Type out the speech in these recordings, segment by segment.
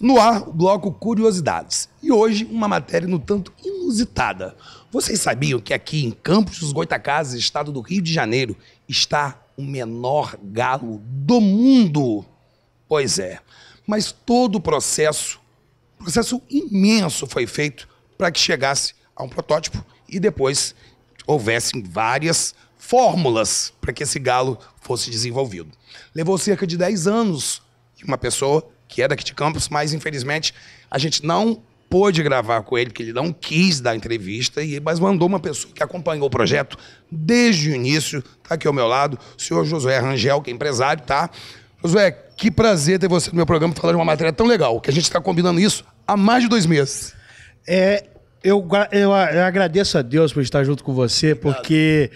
No ar, o bloco Curiosidades. E hoje, uma matéria no tanto inusitada. Vocês sabiam que aqui em Campos dos Goitacazes, estado do Rio de Janeiro, está o menor galo do mundo? Pois é. Mas todo o processo, processo imenso foi feito para que chegasse a um protótipo e depois houvessem várias fórmulas para que esse galo fosse desenvolvido. Levou cerca de 10 anos e uma pessoa que é daqui de Campos, mas infelizmente a gente não pôde gravar com ele, que ele não quis dar entrevista, e mas mandou uma pessoa que acompanhou o projeto desde o início, tá aqui ao meu lado, o senhor Josué Rangel, que é empresário, tá? Josué, que prazer ter você no meu programa falando de uma matéria tão legal, que a gente está combinando isso há mais de dois meses. É, eu, eu, eu agradeço a Deus por estar junto com você, Obrigado. porque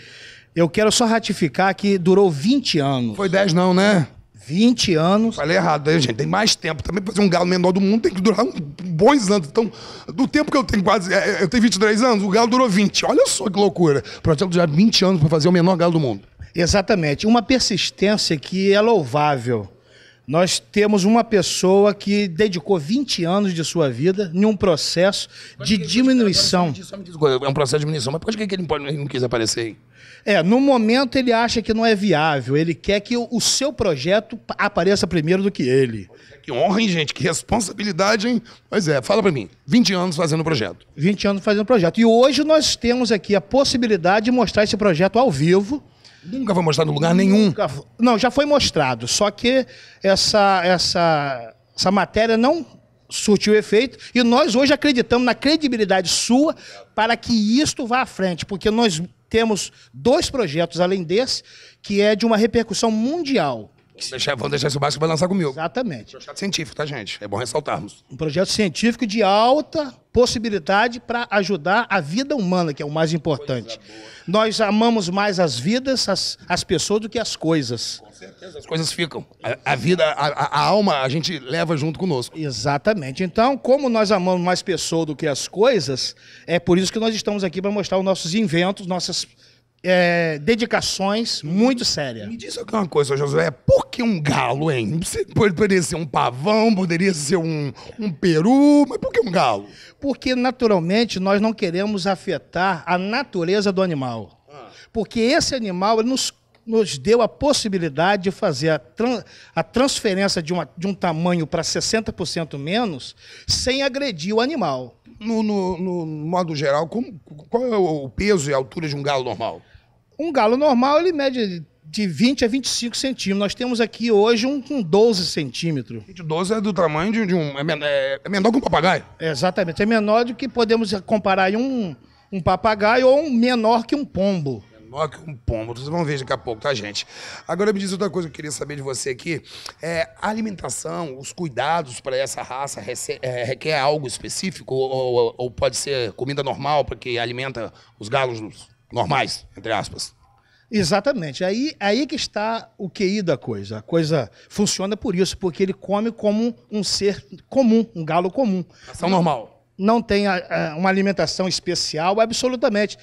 eu quero só ratificar que durou 20 anos. Foi 10 não, né? 20 anos. Falei errado, aí, né, gente. Tem mais tempo. Também para ser um galo menor do mundo tem que durar um, bons anos. Então, do tempo que eu tenho quase. É, é, eu tenho 23 anos, o galo durou 20. Olha só que loucura. Projeto durar 20 anos para fazer o menor galo do mundo. Exatamente. Uma persistência que é louvável nós temos uma pessoa que dedicou 20 anos de sua vida em um processo de diminuição. é um processo de diminuição, mas por que ele não, pode, não quis aparecer? aí? É, no momento ele acha que não é viável, ele quer que o, seu projeto apareça primeiro do que ele. Que honra, hein, gente? Que responsabilidade, hein? Pois é, fala para mim. 20 anos fazendo o projeto. 20 anos fazendo o projeto. E hoje nós temos aqui a possibilidade de mostrar esse projeto ao vivo Nunca foi mostrado em lugar nenhum. Nunca, não, já foi mostrado. Só que essa, essa, essa matéria não surtiu efeito e nós hoje acreditamos na credibilidade sua para que isto vá à frente, porque nós temos dois projetos além desse que é de uma repercussão mundial. Vamos deixar, vamos deixar esse básico vai lançar comigo. Exatamente. Um Projeto científico, tá, gente? É bom ressaltarmos. Um projeto científico de alta possibilidade para ajudar a vida humana, que é o mais importante. Nós amamos mais as vidas, as, as pessoas, do que as coisas. Com certeza, as coisas ficam. A, a vida, a, a, alma, a gente leva junto conosco. Exatamente. Então, como nós amamos mais pessoas do que as coisas, é por isso que nós estamos aqui para mostrar os nossos inventos, nossas é, dedicações muito sérias. Me diz uma coisa, Josué. Por que um galo, hein? Poderia ser um pavão, poderia ser um, um peru, mas por que um galo? Porque, naturalmente, nós não queremos afetar a natureza do animal. Porque esse animal ele nos, nos deu a possibilidade de fazer a, tran, a transferência de, uma, de um tamanho para 60% menos sem agredir o animal. No, no, no, modo geral, como, qual é o peso e a altura de um galo normal? Um galo normal, ele mede de 20 a 25 centímetros. Nós temos aqui hoje um com 12 centímetros. De 12 é do tamanho de, de um. É, men é, é, menor que um papagaio? exatamente. É menor do que podemos comparar um, um papagaio ou um menor que um pombo. Menor que um pombo. Vocês vão ver daqui a pouco, tá, gente? Agora me diz outra coisa que eu queria saber de você aqui. É, a alimentação, os cuidados para essa raça é, requer algo específico? Ou, ou, ou pode ser comida normal para que alimenta os galos? normais, entre aspas. Exatamente. Aí, aí que está o QI da coisa. A coisa funciona por isso, porque ele come como um ser comum, um galo comum. Ação normal. Não tem a, ah, a, ah, uma alimentação especial, absolutamente.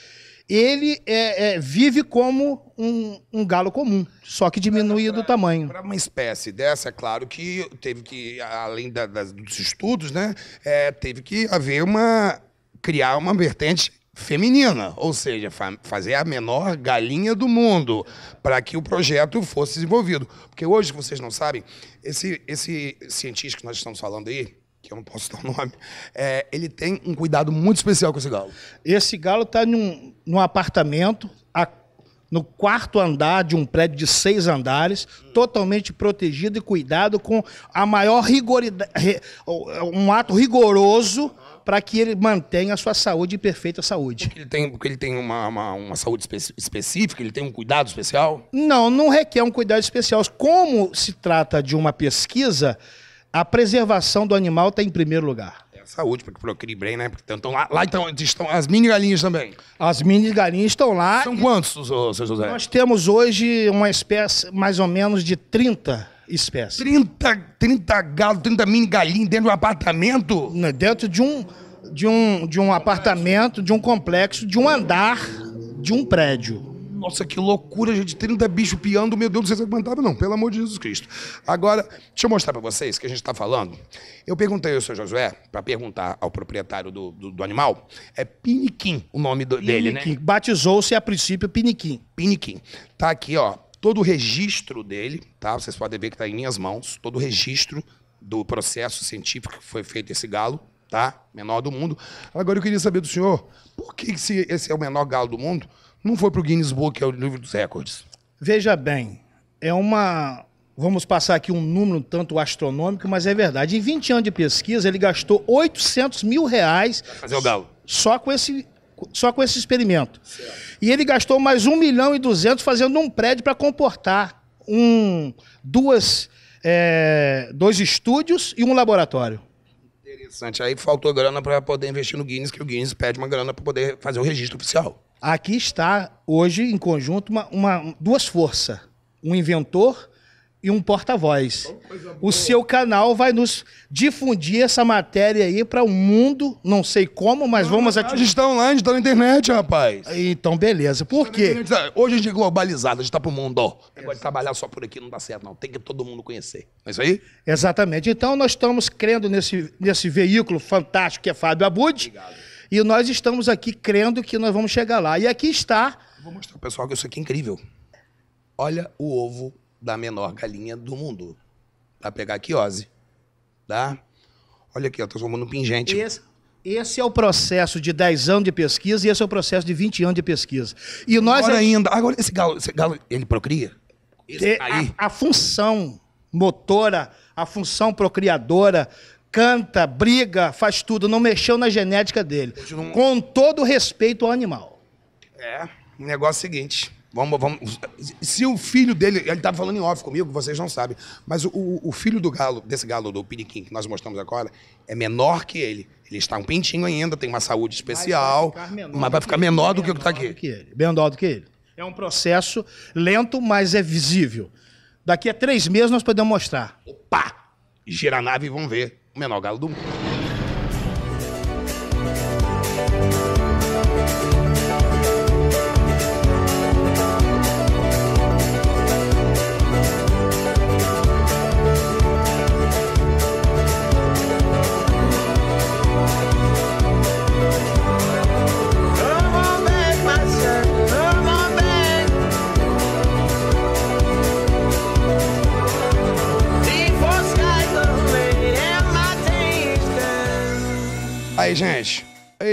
Ele é, é, vive como um, um, galo comum, só que diminuído do tamanho. Para uma espécie dessa, é claro que teve que, além da, das, dos estudos, né, é, teve que haver uma criar uma vertente feminina, ou seja, fa fazer a menor galinha do mundo para que o projeto fosse desenvolvido. Porque hoje, vocês não sabem, esse, esse cientista que nós estamos falando aí, que eu não posso dar o nome, é, ele tem um cuidado muito especial com esse galo. Esse galo está num, num apartamento a, no quarto andar de um prédio de seis andares, hum. totalmente protegido e cuidado com a maior rigoridade, um ato rigoroso para que ele mantenha a sua saúde e perfeita saúde. Porque ele tem, porque ele tem uma, uma, uma saúde específica, ele tem um cuidado especial? Não, não requer um cuidado especial. Como se trata de uma pesquisa, a preservação do animal está em primeiro lugar. É a saúde, porque eu bem, né? Porque então, lá, lá então, estão as mini galinhas também. As mini galinhas estão lá. São quantos, seu José? Nós temos hoje uma espécie mais ou menos de 30 espécies. 30, 30 galos, 30 mini galinhas dentro de um apartamento? Né, dentro de um, de, um, de um apartamento, de um complexo, de um andar, de um prédio. Nossa, que loucura, gente. 30 bichos piando, meu Deus, não sei se é aguentava, não, pelo amor de Jesus Cristo. Agora, deixa eu mostrar para vocês o que a gente está falando. Eu perguntei ao seu Josué, para perguntar ao proprietário do, do, do, animal, é Piniquim o nome do, piniquim. dele, né? Batizou-se a princípio Piniquim. Piniquim. Tá aqui, ó, todo o registro dele, tá? Vocês podem ver que está em minhas mãos, todo o registro do processo científico que foi feito esse galo, tá? Menor do mundo. Agora eu queria saber do senhor, por que esse, esse é o menor galo do mundo? Não foi para o Guinness Book, que é o livro dos recordes. Veja bem, é uma. Vamos passar aqui um número tanto astronômico, mas é verdade. Em 20 anos de pesquisa, ele gastou 800 mil reais. Pra fazer o galo. Só com esse só com esse experimento. Certo. E ele gastou mais 1 milhão e 200 fazendo um prédio para comportar um, duas, é, dois estúdios e um laboratório. Interessante. Aí faltou grana para poder investir no Guinness, que o Guinness pede uma grana para poder fazer o registro oficial. Aqui está, hoje, em conjunto, uma, uma duas forças. Um inventor e um porta-voz. O seu canal vai nos difundir essa matéria aí para o mundo, não sei como, mas não, vamos atingir. A gente está online, está na internet, rapaz. Então, beleza. Por tá quê? Tá, hoje a gente é globalizado, a gente está para o mundo. Ó. Agora trabalhar só por aqui não dá certo, não. Tem que todo mundo conhecer. É isso aí? Exatamente. Então, nós estamos crendo nesse, nesse veículo fantástico que é Fábio Abud. Obrigado. E nós estamos aqui crendo que nós vamos chegar lá. E aqui está. Vou mostrar o pessoal que isso aqui é incrível. Olha o ovo da menor galinha do mundo. Pra pegar a quiose. Tá? Olha aqui, ó, tô somando um pingente. Esse, esse é o processo de 10 anos de pesquisa e esse é o processo de 20 anos de pesquisa. E nós agora é... ainda, agora esse galo, esse galo ele procria? Esse, é, a, a, função motora, a função procriadora, canta, briga, faz tudo, não mexeu na genética dele. Não... Com todo respeito ao animal. É, o negócio é o seguinte, Vamos, vamos. Se o filho dele. Ele estava tá falando em off comigo, vocês não sabem. Mas o, o filho do galo, desse galo do Piniquim que nós mostramos agora, é menor que ele. Ele está um pintinho ainda, tem uma saúde especial. Mas vai ficar menor, vai ficar menor do que, o que está aqui. Que ele, menor do que ele. É um processo lento, mas é visível. Daqui a três meses nós podemos mostrar. Opa! Gira a nave e vão ver o menor galo do mundo.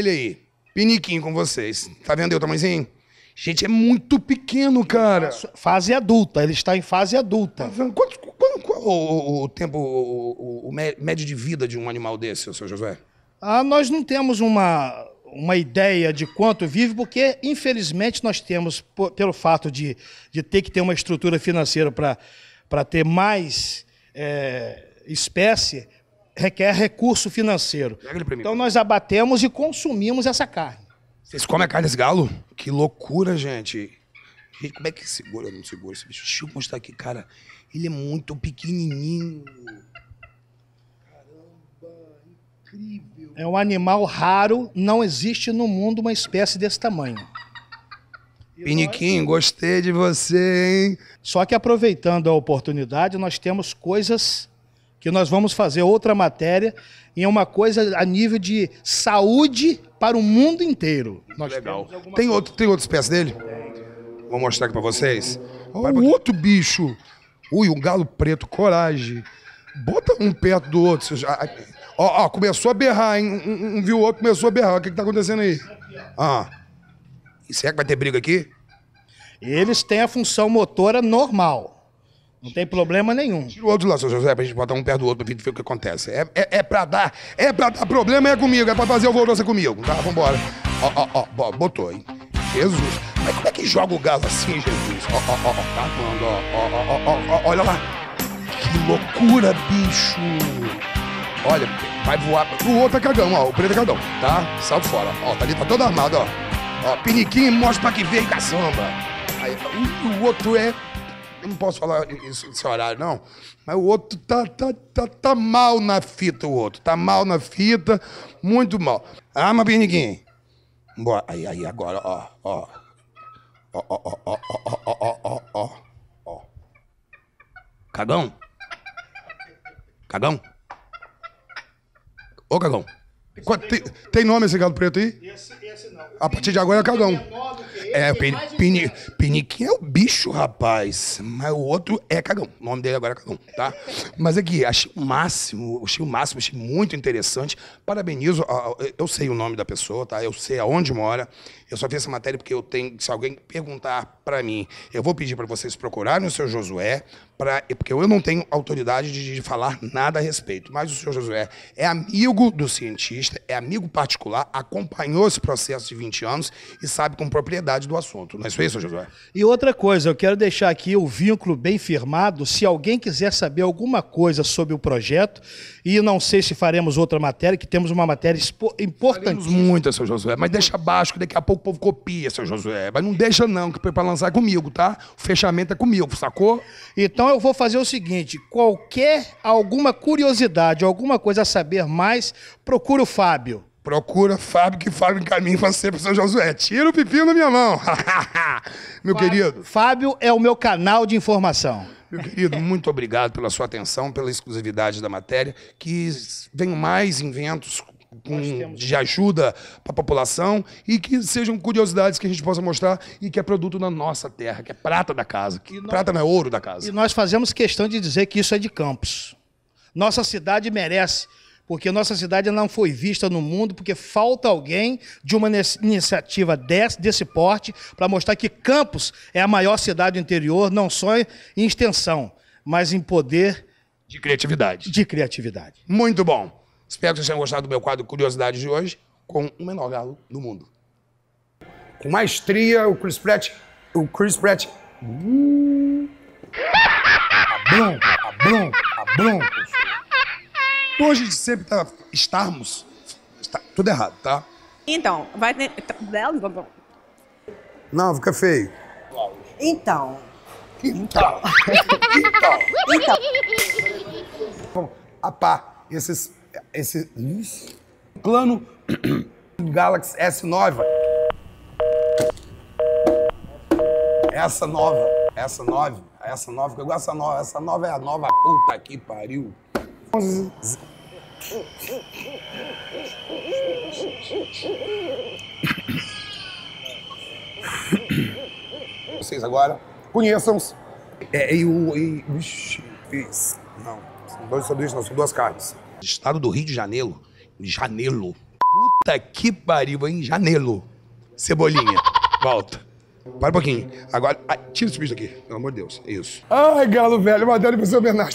ele aí. Piniquinho com vocês. Tá vendo aí o tamanhozinho? Gente, é muito pequeno, cara. Fase adulta, ele está em fase adulta. Tá quanto, qual, qual o, o, tempo, o, o, o, médio de vida de um animal desse, seu José? Ah, nós não temos uma, uma ideia de quanto vive, porque, infelizmente, nós temos, por, pelo fato de, de ter que ter uma estrutura financeira para ter mais é, espécie, requer recurso financeiro. Então nós abatemos e consumimos essa carne. Vocês comem a carne desse galo? Que loucura, gente. Gente, como é que segura? não segura esse bicho. Deixa eu mostrar aqui, cara. Ele é muito pequenininho. Caramba, incrível. É um animal raro. Não existe no mundo uma espécie desse tamanho. Piniquim, gostei de você, hein? Só que aproveitando a oportunidade, nós temos coisas que nós vamos fazer outra matéria e é uma coisa a nível de saúde para o mundo inteiro. Nós Legal. Tem, outro, tem outras peças dele? Vou mostrar aqui para vocês. o um outro bicho. Ui, um galo preto, coragem. Bota um perto do outro. Ó, ó começou a berrar, hein? Um, um, viu o outro, começou a berrar. O que, que tá acontecendo aí? Ah. E será que vai ter briga aqui? Eles têm a função motora normal. Não tem problema nenhum. Tira o outro lá, seu José, pra gente botar um perto do outro pra ver o que acontece. É, é, é pra dar, é pra dar problema, é comigo, é pra fazer o você comigo. Tá, vambora. Ó, ó, ó, botou, hein? Jesus, mas como é que joga o gás assim, Jesus? Ó, ó, ó, ó, tá mano, ó, ó, ó, ó, ó, olha lá. Que loucura, bicho. Olha, vai voar. O outro é cagão, ó, o preto é cagão, tá? Salto fora. Ó, tá ali, tá todo armado, ó. Ó, piniquinho mostra pra que veio caçamba. Aí, o, o outro é não posso falar isso esse horário, não. Mas o outro tá, tá, tá, tá mal na fita, o outro. Tá mal na fita, muito mal. Ah, mas Beniguinho. Bora. Aí, aí, agora, ó, ó. Ó, ó, ó, ó, ó, ó, ó, ó, ó. Cagão. Cagão. Ô, Cagão. Qual, tem, tem, nome esse galo preto aí? Esse, esse não. A partir de agora é Cagão. É, é, é, o Pini piniquinho é o bicho, rapaz. Mas o outro é cagão. O nome dele agora é cagão, tá? Mas aqui, achei o máximo, achei o máximo, achei muito interessante. Parabenizo. Eu sei o nome da pessoa, tá? Eu sei aonde mora. Eu só fiz essa matéria porque eu tenho. Se alguém perguntar para mim, eu vou pedir para vocês procurarem o seu Josué, pra, porque eu não tenho autoridade de, de falar nada a respeito. Mas o seu Josué é amigo do cientista, é amigo particular, acompanhou esse processo de 20 anos e sabe com propriedade do assunto. Não é isso aí, seu Josué? E outra coisa coisa, eu quero deixar aqui o vínculo bem firmado. Se alguém quiser saber alguma coisa sobre o projeto, e não sei se faremos outra matéria, que temos uma matéria importante. Faremos muita, seu Josué, mas deixa abaixo, que daqui a pouco o povo copia, seu Josué. Mas não deixa não, que para lançar comigo, tá? O fechamento é comigo, sacou? Então eu vou fazer o seguinte, qualquer, alguma curiosidade, alguma coisa a saber mais, procure o Fábio. Procura Fábio que Fábio encaminha você pro São Josué. Tira o pepino da minha mão. meu Fábio, querido. Fábio é o meu canal de informação. Meu querido, muito obrigado pela sua atenção, pela exclusividade da matéria. Que venham mais inventos com, de ajuda para a população e que sejam curiosidades que a gente possa mostrar e que é produto da nossa terra, que é prata da casa, que nós, prata não é ouro da casa. E nós fazemos questão de dizer que isso é de Campos. Nossa cidade merece porque nossa cidade não foi vista no mundo, porque falta alguém de uma iniciativa desse, desse porte para mostrar que Campos é a maior cidade do interior, não só em extensão, mas em poder de criatividade. De criatividade. Muito bom. Espero que vocês tenham gostado do meu quadro Curiosidades de hoje com o menor galo do mundo. Com maestria, o Chris Pratt, o Chris Pratt. Uh, ablum, ablum, longe de sempre tá, estarmos. Está tudo errado, tá? Então, vai ter. Tá, Não, fica feio. Então. Então. então. Então. Bom, a pá, esses. Esse. Plano Galaxy S nova. Essa nova. Essa nova. Essa nova. Eu gosto dessa nova. Essa nova é a nova. Puta que pariu. Vocês agora conheçam-se. É, e o. E, vixi, não, são dois sanduíches, não, são duas carnes. Estado do Rio de Janeiro. Janeiro. Puta que pariu, hein? Janeiro. Cebolinha. Volta. Para um pouquinho. Agora, ai, ah, tira esse bicho daqui, pelo amor de Deus. isso. Ai, galo velho, uma dela pro seu Bernardo.